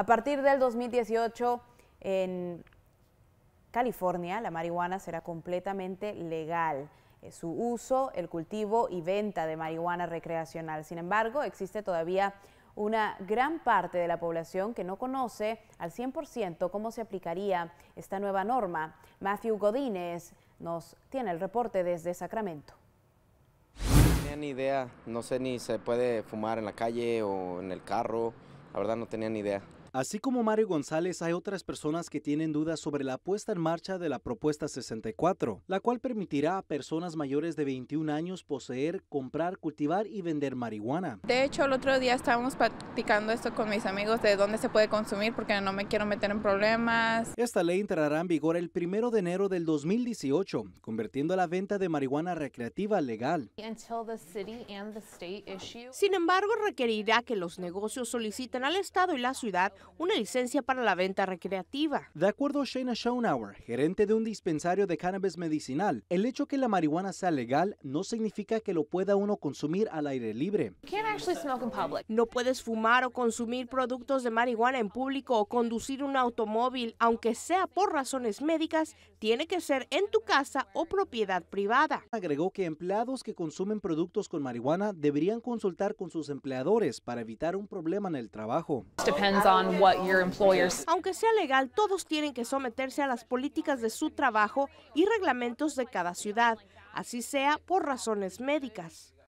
A partir del 2018, en California, la marihuana será completamente legal eh, su uso, el cultivo y venta de marihuana recreacional. Sin embargo, existe todavía una gran parte de la población que no conoce al 100% cómo se aplicaría esta nueva norma. Matthew Godínez nos tiene el reporte desde Sacramento. No tenía ni idea, no sé ni se puede fumar en la calle o en el carro, la verdad no tenía ni idea. Así como Mario González, hay otras personas que tienen dudas sobre la puesta en marcha de la propuesta 64, la cual permitirá a personas mayores de 21 años poseer, comprar, cultivar y vender marihuana. De hecho, el otro día estábamos platicando esto con mis amigos de dónde se puede consumir porque no me quiero meter en problemas. Esta ley entrará en vigor el primero de enero del 2018, convirtiendo la venta de marihuana recreativa legal. Sin embargo, requerirá que los negocios soliciten al Estado y la ciudad una licencia para la venta recreativa. De acuerdo a Shana Schonauer, gerente de un dispensario de cannabis medicinal, el hecho que la marihuana sea legal no significa que lo pueda uno consumir al aire libre. No puedes fumar o consumir productos de marihuana en público o conducir un automóvil, aunque sea por razones médicas, tiene que ser en tu casa o propiedad privada. Agregó que empleados que consumen productos con marihuana deberían consultar con sus empleadores para evitar un problema en el trabajo. Aunque sea legal, todos tienen que someterse a las políticas de su trabajo y reglamentos de cada ciudad, así sea por razones médicas.